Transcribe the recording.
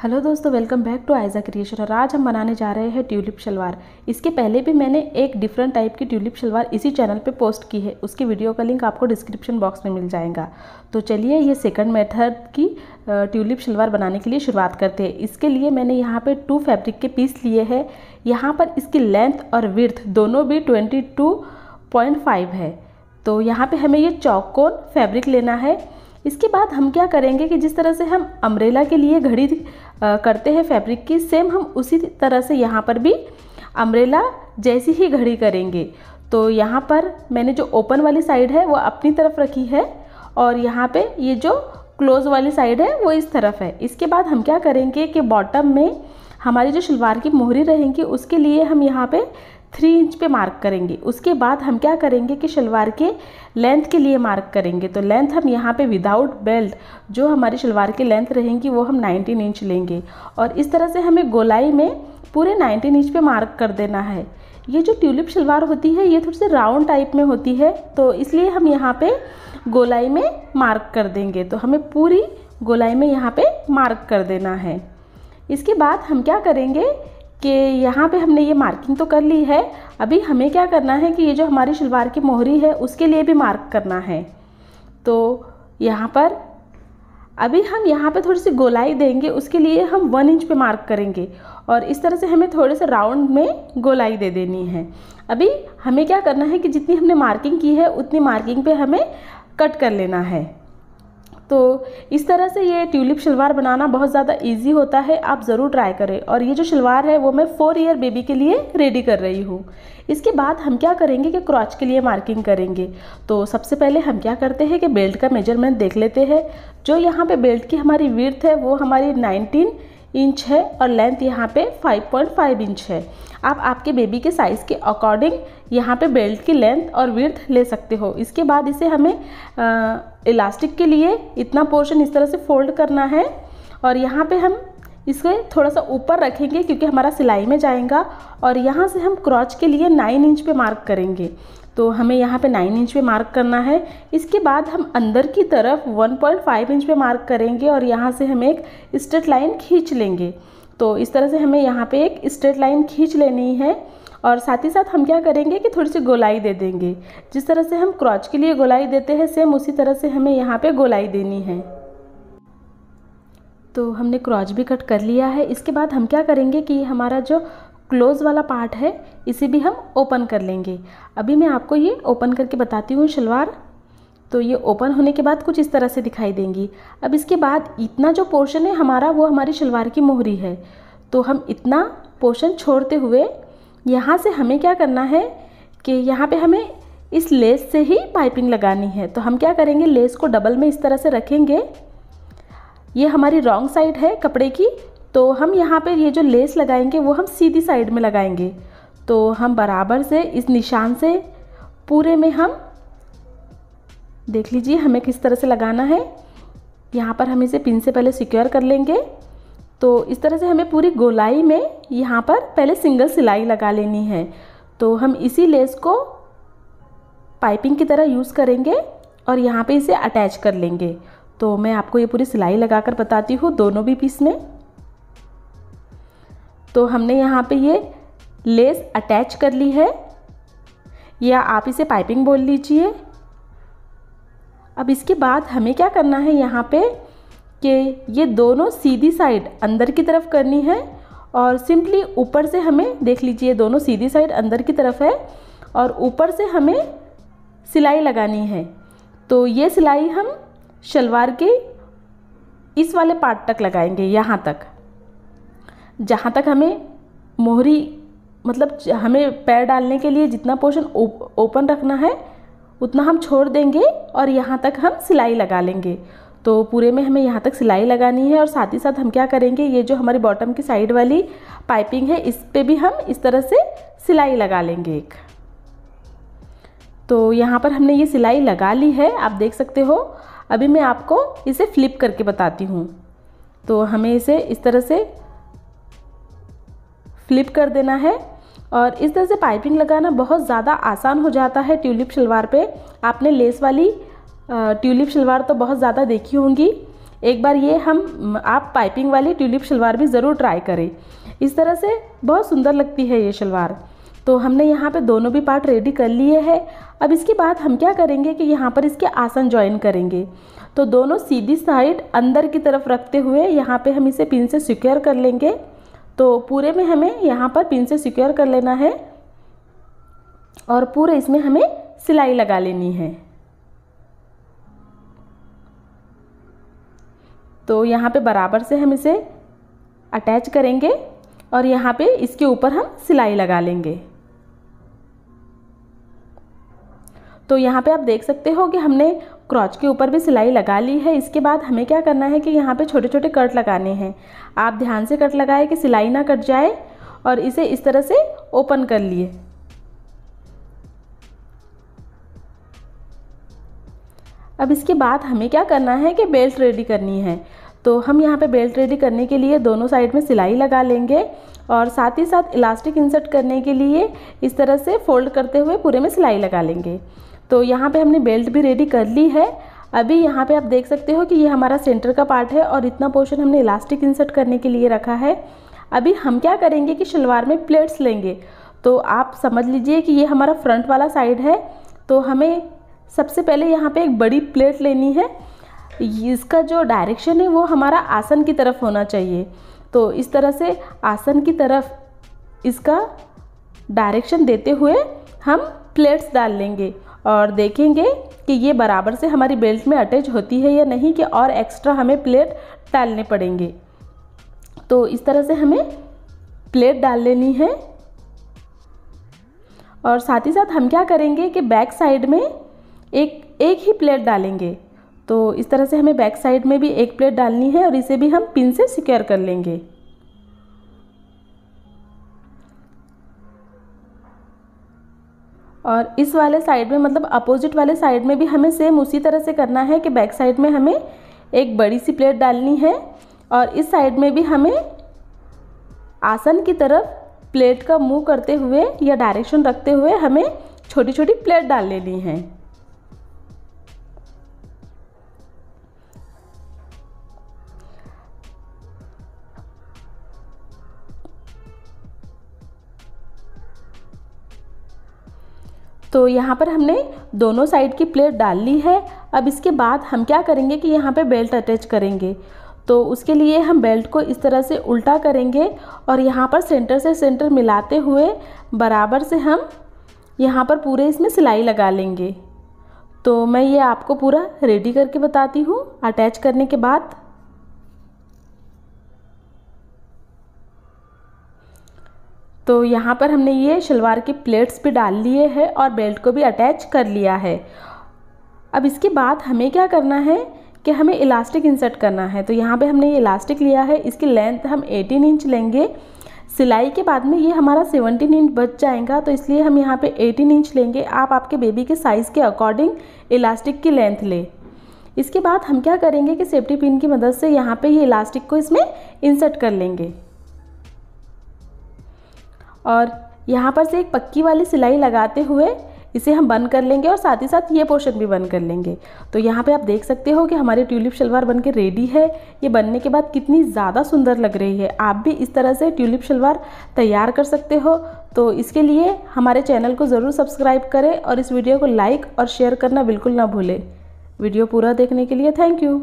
hello दोस्तों welcome back to आयजा creation और आज हम बनाने जा रहे हैं ट्यूलिप शलवार इसके पहले भी मैंने एक डिफरेंट टाइप की ट्यूलिप शलवार इसी चैनल पे पोस्ट की है उसकी वीडियो का लिंक आपको डिस्क्रिप्शन बॉक्स में मिल जाएगा तो चलिए ये सेकंड मेथड की ट्यूलिप शलवार बनाने के लिए शुरुआत करते हैं इसके लिए मैंने यहाँ पर टू फैब्रिक के पीस लिए है यहाँ पर इसकी लेंथ और विर्थ दोनों भी ट्वेंटी है तो यहाँ पर हमें ये चौकोन फैब्रिक लेना है इसके बाद हम क्या करेंगे कि जिस तरह से हम अम्ब्रेला के लिए घड़ी करते हैं फैब्रिक की सेम हम उसी तरह से यहाँ पर भी अम्ब्रेला जैसी ही घड़ी करेंगे तो यहाँ पर मैंने जो ओपन वाली साइड है वो अपनी तरफ रखी है और यहाँ पे ये जो क्लोज वाली साइड है वो इस तरफ है इसके बाद हम क्या करेंगे कि बॉटम में हमारी जो शलवार की मोहरी रहेंगी उसके लिए हम यहाँ पे थ्री इंच पे मार्क करेंगे उसके बाद हम क्या करेंगे कि शलवार के लेंथ के लिए मार्क करेंगे तो लेंथ हम यहाँ पे विदाउट बेल्ट जो हमारी शलवार की लेंथ रहेंगी वो हम 19 इंच लेंगे और इस तरह से हमें गोलाई में पूरे 19 इंच पे मार्क कर देना है ये जो ट्यूलिप शलवार होती है ये थोड़ी सी राउंड टाइप में होती है तो इसलिए हम यहाँ पर गोलाई में मार्क कर देंगे तो हमें पूरी गोलाई में यहाँ पर मार्क कर देना है इसके बाद हम क्या करेंगे कि यहाँ पे हमने ये मार्किंग तो कर ली है अभी हमें क्या करना है कि ये जो हमारी शलवार की मोहरी है उसके लिए भी मार्क करना है तो यहाँ पर अभी हम यहाँ पे थोड़ी सी गोलाई देंगे उसके लिए हम वन इंच पे मार्क करेंगे और इस तरह से हमें थोड़े से राउंड में गोलाई दे देनी है अभी हमें क्या करना है कि जितनी हमने मार्किंग की है उतनी मार्किंग पे हमें कट कर लेना है तो इस तरह से ये ट्यूलिप शलवार बनाना बहुत ज़्यादा इजी होता है आप ज़रूर ट्राई करें और ये जो शलवार है वो मैं फोर ईयर बेबी के लिए रेडी कर रही हूँ इसके बाद हम क्या करेंगे कि क्रॉच के लिए मार्किंग करेंगे तो सबसे पहले हम क्या करते हैं कि बेल्ट का मेजरमेंट देख लेते हैं जो यहाँ पे बेल्ट की हमारी विर्थ है वो हमारी नाइनटीन इंच है और लेंथ यहाँ पे 5.5 इंच है आप आपके बेबी के साइज़ के अकॉर्डिंग यहाँ पे बेल्ट की लेंथ और विर्थ ले सकते हो इसके बाद इसे हमें आ, इलास्टिक के लिए इतना पोर्शन इस तरह से फोल्ड करना है और यहाँ पे हम इसको थोड़ा सा ऊपर रखेंगे क्योंकि हमारा सिलाई में जाएगा और यहाँ से हम क्रॉच के लिए नाइन इंच पर मार्क करेंगे तो हमें यहाँ पे 9 इंच पे मार्क करना है इसके बाद हम अंदर की तरफ 1.5 इंच पे मार्क करेंगे और यहाँ से हमें एक स्ट्रेट लाइन खींच लेंगे तो इस तरह से हमें यहाँ पे एक स्ट्रेट लाइन खींच लेनी है और साथ ही साथ हम क्या करेंगे कि थोड़ी सी गोलाई दे देंगे जिस तरह से हम क्रॉच के लिए गोलाई देते हैं सेम उसी तरह से हमें यहाँ पर गोलाई देनी है तो हमने क्रॉच भी कट कर लिया है इसके बाद हम क्या करेंगे कि हमारा जो क्लोज़ वाला पार्ट है इसे भी हम ओपन कर लेंगे अभी मैं आपको ये ओपन करके बताती हूँ शलवार तो ये ओपन होने के बाद कुछ इस तरह से दिखाई देंगी अब इसके बाद इतना जो पोर्शन है हमारा वो हमारी शलवार की मोहरी है तो हम इतना पोर्शन छोड़ते हुए यहाँ से हमें क्या करना है कि यहाँ पे हमें इस लेस से ही पाइपिंग लगानी है तो हम क्या करेंगे लेस को डबल में इस तरह से रखेंगे ये हमारी रॉन्ग साइड है कपड़े की तो हम यहाँ पर ये जो लेस लगाएंगे वो हम सीधी साइड में लगाएंगे तो हम बराबर से इस निशान से पूरे में हम देख लीजिए हमें किस तरह से लगाना है यहाँ पर हम इसे पिन से पहले सिक्योर कर लेंगे तो इस तरह से हमें पूरी गोलाई में यहाँ पर पहले सिंगल सिलाई लगा लेनी है तो हम इसी लेस को पाइपिंग की तरह यूज़ करेंगे और यहाँ पे इसे अटैच कर लेंगे तो मैं आपको ये पूरी सिलाई लगाकर बताती हूँ दोनों भी पीस में तो हमने यहाँ पे ये लेस अटैच कर ली है या आप इसे पाइपिंग बोल लीजिए अब इसके बाद हमें क्या करना है यहाँ पे कि ये दोनों सीधी साइड अंदर की तरफ करनी है और सिंपली ऊपर से हमें देख लीजिए दोनों सीधी साइड अंदर की तरफ है और ऊपर से हमें सिलाई लगानी है तो ये सिलाई हम शलवार के इस वाले पार्ट तक लगाएंगे यहाँ तक जहाँ तक हमें मोहरी मतलब हमें पैर डालने के लिए जितना पोर्शन ओपन रखना है उतना हम छोड़ देंगे और यहाँ तक हम सिलाई लगा लेंगे तो पूरे में हमें यहाँ तक सिलाई लगानी है और साथ ही साथ हम क्या करेंगे ये जो हमारी बॉटम की साइड वाली पाइपिंग है इस पर भी हम इस तरह से सिलाई लगा लेंगे एक तो यहाँ पर हमने ये सिलाई लगा ली है आप देख सकते हो अभी मैं आपको इसे फ्लिप करके बताती हूँ तो हमें इसे इस तरह से फ्लिप कर देना है और इस तरह से पाइपिंग लगाना बहुत ज़्यादा आसान हो जाता है ट्यूलिप शलवार पे आपने लेस वाली ट्यूलिप शलवार तो बहुत ज़्यादा देखी होंगी एक बार ये हम आप पाइपिंग वाली ट्यूलिप शलवार भी ज़रूर ट्राई करें इस तरह से बहुत सुंदर लगती है ये शलवार तो हमने यहाँ पे दोनों भी पार्ट रेडी कर लिए हैं अब इसके बाद हम क्या करेंगे कि यहाँ पर इसके आसन ज्वाइन करेंगे तो दोनों सीधी साइड अंदर की तरफ रखते हुए यहाँ पे हम इसे पिन से सिक्योर कर लेंगे तो पूरे में हमें यहाँ पर पिन से सिक्योर कर लेना है और पूरे इसमें हमें सिलाई लगा लेनी है तो यहाँ पे बराबर से हम इसे अटैच करेंगे और यहाँ पे इसके ऊपर हम सिलाई लगा लेंगे तो यहाँ पे आप देख सकते हो कि हमने क्रॉच के ऊपर भी सिलाई लगा ली है इसके बाद हमें क्या करना है कि यहाँ पे छोटे छोटे कट लगाने हैं आप ध्यान से कट लगाए कि सिलाई ना कट जाए और इसे इस तरह से ओपन कर लिए अब इसके बाद हमें क्या करना है कि बेल्ट रेडी करनी है तो हम यहाँ पे बेल्ट रेडी करने के लिए दोनों साइड में सिलाई लगा लेंगे और साथ ही साथ इलास्टिक इंसर्ट करने के लिए इस तरह से फोल्ड करते हुए पूरे में सिलाई लगा लेंगे तो यहाँ पे हमने बेल्ट भी रेडी कर ली है अभी यहाँ पे आप देख सकते हो कि ये हमारा सेंटर का पार्ट है और इतना पोर्शन हमने इलास्टिक इंसर्ट करने के लिए रखा है अभी हम क्या करेंगे कि शलवार में प्लेट्स लेंगे तो आप समझ लीजिए कि ये हमारा फ्रंट वाला साइड है तो हमें सबसे पहले यहाँ पर एक बड़ी प्लेट लेनी है इसका जो डायरेक्शन है वो हमारा आसन की तरफ होना चाहिए तो इस तरह से आसन की तरफ इसका डायरेक्शन देते हुए हम प्लेट्स डाल लेंगे और देखेंगे कि ये बराबर से हमारी बेल्ट में अटैच होती है या नहीं कि और एक्स्ट्रा हमें प्लेट डालने पड़ेंगे तो इस तरह से हमें प्लेट डाल लेनी है और साथ ही साथ हम क्या करेंगे कि बैक साइड में एक एक ही प्लेट डालेंगे तो इस तरह से हमें बैक साइड में भी एक प्लेट डालनी है और इसे भी हम पिन से सिक्योर कर लेंगे और इस वाले साइड में मतलब अपोजिट वाले साइड में भी हमें सेम उसी तरह से करना है कि बैक साइड में हमें एक बड़ी सी प्लेट डालनी है और इस साइड में भी हमें आसन की तरफ प्लेट का मुंह करते हुए या डायरेक्शन रखते हुए हमें छोटी छोटी प्लेट डाल लेनी है तो यहाँ पर हमने दोनों साइड की प्लेट डाल ली है अब इसके बाद हम क्या करेंगे कि यहाँ पे बेल्ट अटैच करेंगे तो उसके लिए हम बेल्ट को इस तरह से उल्टा करेंगे और यहाँ पर सेंटर से सेंटर मिलाते हुए बराबर से हम यहाँ पर पूरे इसमें सिलाई लगा लेंगे तो मैं ये आपको पूरा रेडी करके बताती हूँ अटैच करने के बाद तो यहाँ पर हमने ये शलवार के प्लेट्स भी डाल लिए हैं और बेल्ट को भी अटैच कर लिया है अब इसके बाद हमें क्या करना है कि हमें इलास्टिक इंसर्ट करना है तो यहाँ पे हमने ये इलास्टिक लिया है इसकी लेंथ हम 18 इंच लेंगे सिलाई के बाद में ये हमारा 17 इंच बच जाएगा तो इसलिए हम यहाँ पे 18 इंच लेंगे आप आपके बेबी के साइज़ के अकॉर्डिंग इलास्टिक की लेंथ लें इसके बाद हम क्या करेंगे कि सेफ्टी पिन की मदद से यहाँ पे ये इलास्टिक को इसमें इंसर्ट कर लेंगे और यहाँ पर से एक पक्की वाली सिलाई लगाते हुए इसे हम बंद कर लेंगे और साथ ही साथ ये पोर्शन भी बंद कर लेंगे तो यहाँ पे आप देख सकते हो कि हमारी ट्यूलिप शलवार बन के रेडी है ये बनने के बाद कितनी ज़्यादा सुंदर लग रही है आप भी इस तरह से ट्यूलिप शलवार तैयार कर सकते हो तो इसके लिए हमारे चैनल को ज़रूर सब्सक्राइब करें और इस वीडियो को लाइक और शेयर करना बिल्कुल ना भूलें वीडियो पूरा देखने के लिए थैंक यू